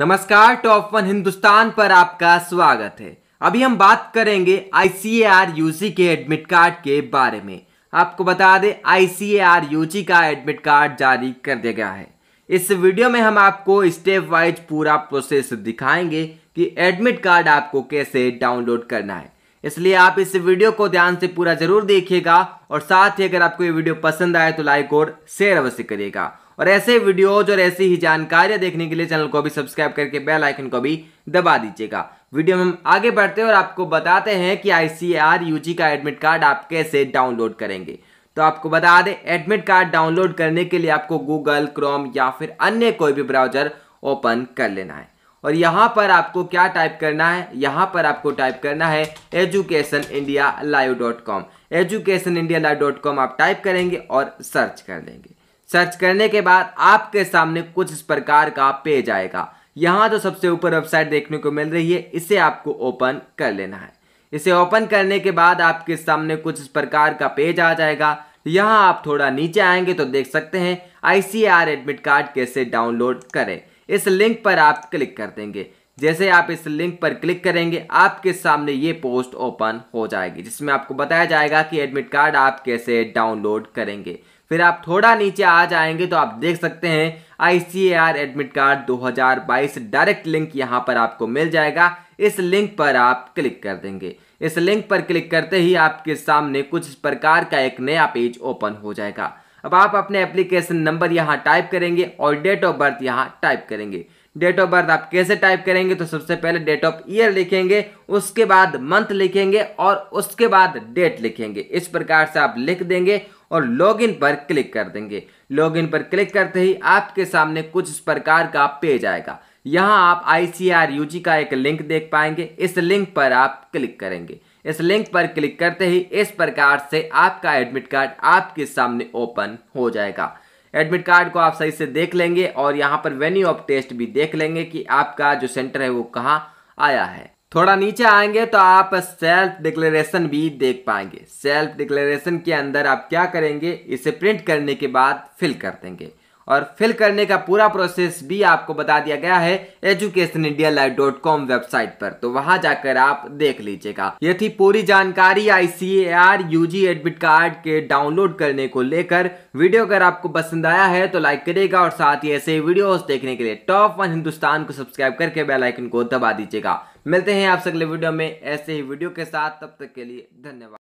नमस्कार top one Hindustan पर आपका स्वागत है अभी हम बात करेंगे आईसीएआर यूजी के एडमिट कार्ड के बारे में आपको बता दें आईसीएआर यूजी का एडमिट कार्ड जारी कर दिया गया है इस वीडियो में हम आपको स्टेप वाइज पूरा प्रोसेस दिखाएंगे कि एडमिट कार्ड आपको कैसे डाउनलोड करना है इसलिए आप इस वीडियो को ध्यान से पूरा जरूर देखिएगा और साथ ही अगर आपको ये वीडियो पसंद आए तो लाइक और शेयर अवश्य करिएगा और ऐसे वीडियोज और ऐसी ही जानकारियां देखने के लिए चैनल को भी सब्सक्राइब करके बेल आइकन को भी दबा दीजिएगा वीडियो में हम आगे बढ़ते हैं और आपको बताते हैं कि आईसीआर यूजी का एडमिट कार्ड आप कैसे डाउनलोड करेंगे तो आपको बता दें एडमिट कार्ड डाउनलोड करने के लिए आपको गूगल क्रोम या फिर अन्य कोई भी ब्राउजर ओपन कर लेना है और यहाँ पर आपको क्या टाइप करना है यहाँ पर आपको टाइप करना है education India live dot com education India live dot com आप टाइप करेंगे और सर्च कर देंगे सर्च करने के बाद आपके सामने कुछ इस प्रकार का पेज आएगा यहाँ जो तो सबसे ऊपर वेबसाइट देखने को मिल रही है इसे आपको ओपन कर लेना है इसे ओपन करने के बाद आपके सामने कुछ इस प्रकार का पेज आ जाएगा यहाँ आप थोड़ा नीचे आएंगे तो देख सकते हैं आई एडमिट कार्ड कैसे डाउनलोड करें इस लिंक पर आप क्लिक कर देंगे जैसे आप इस लिंक पर क्लिक करेंगे आपके सामने ये पोस्ट ओपन हो जाएगी जिसमें आपको बताया जाएगा कि एडमिट कार्ड आप कैसे डाउनलोड करेंगे फिर आप थोड़ा नीचे आ जाएंगे तो आप देख सकते हैं I admit card 2022 direct link यहाँ पर आपको मिल जाएगा इस लिंक पर आप क्लिक कर देंगे इस लिंक पर क्लिक करते ही आपके सामने कुछ प्रकार का एक नया पेज ओपन हो जाएगा अब आप अपने एप्लीकेशन नंबर यहाँ टाइप करेंगे और डेट ऑफ बर्थ यहाँ टाइप करेंगे डेट ऑफ बर्थ आप कैसे टाइप करेंगे तो सबसे पहले डेट ऑफ ईयर लिखेंगे उसके बाद मंथ लिखेंगे और उसके बाद डेट लिखेंगे इस प्रकार से आप लिख देंगे और लॉगिन पर क्लिक कर देंगे लॉगिन पर क्लिक करते ही आपके सामने कुछ इस प्रकार का पेज आएगा यहाँ आप आई का एक लिंक देख पाएंगे इस लिंक पर आप क्लिक करेंगे इस लिंक पर क्लिक करते ही इस प्रकार से आपका एडमिट कार्ड आपके सामने ओपन हो जाएगा एडमिट कार्ड को आप सही से देख लेंगे और यहाँ पर वेन्यू ऑफ टेस्ट भी देख लेंगे कि आपका जो सेंटर है वो कहाँ आया है थोड़ा नीचे आएंगे तो आप सेल्फ डिक्लेरेशन भी देख पाएंगे सेल्फ डिक्लेरेशन के अंदर आप क्या करेंगे इसे प्रिंट करने के बाद फिल कर देंगे और फिल करने का पूरा प्रोसेस भी आपको बता दिया गया है education India live dot com website पर तो वहां जाकर आप देख लीजिएगा ये थी पूरी जानकारी आईसीएआर यूजी एडमिट कार्ड के डाउनलोड करने को लेकर वीडियो अगर आपको पसंद आया है तो लाइक करिएगा और साथ ही ऐसे वीडियोस देखने के लिए टॉप वन हिंदुस्तान को सब्सक्राइब करके बेलाइकन को दबा दीजिएगा मिलते हैं आपसे अगले वीडियो में ऐसे ही वीडियो के साथ तब तक के लिए धन्यवाद